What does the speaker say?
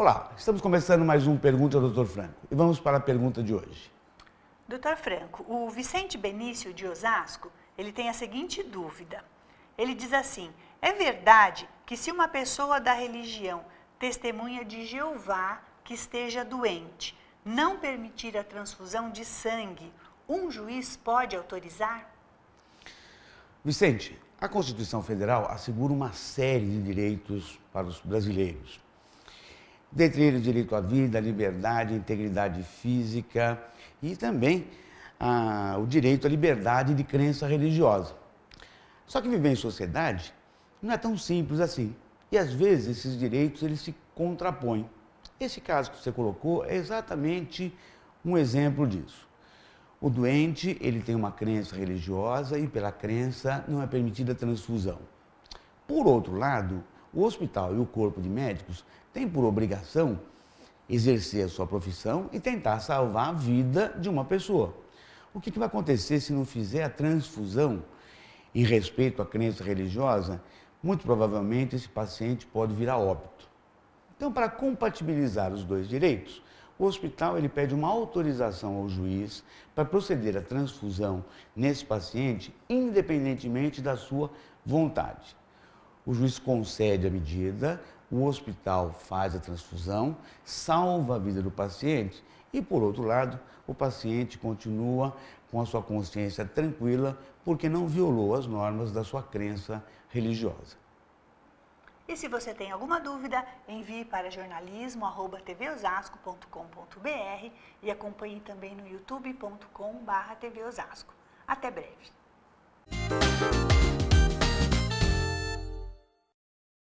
Olá, estamos começando mais um Pergunta ao Dr. Franco e vamos para a pergunta de hoje. Dr. Franco, o Vicente Benício de Osasco, ele tem a seguinte dúvida. Ele diz assim, é verdade que se uma pessoa da religião testemunha de Jeová que esteja doente, não permitir a transfusão de sangue, um juiz pode autorizar? Vicente, a Constituição Federal assegura uma série de direitos para os brasileiros dentre eles o direito à vida, à liberdade, à integridade física e também a, ah, o direito à liberdade de crença religiosa. Só que viver em sociedade não é tão simples assim. E às vezes esses direitos eles se contrapõem. Esse caso que você colocou é exatamente um exemplo disso. O doente, ele tem uma crença religiosa e pela crença não é permitida transfusão. Por outro lado, o hospital e o corpo de médicos têm por obrigação exercer a sua profissão e tentar salvar a vida de uma pessoa. O que, que vai acontecer se não fizer a transfusão em respeito à crença religiosa? Muito provavelmente esse paciente pode virar óbito. Então, para compatibilizar os dois direitos, o hospital ele pede uma autorização ao juiz para proceder à transfusão nesse paciente, independentemente da sua vontade o juiz concede a medida, o hospital faz a transfusão, salva a vida do paciente e, por outro lado, o paciente continua com a sua consciência tranquila porque não violou as normas da sua crença religiosa. E se você tem alguma dúvida, envie para jornalismo@tvosasco.com.br e acompanhe também no youtube.com/tvosasco. Até breve.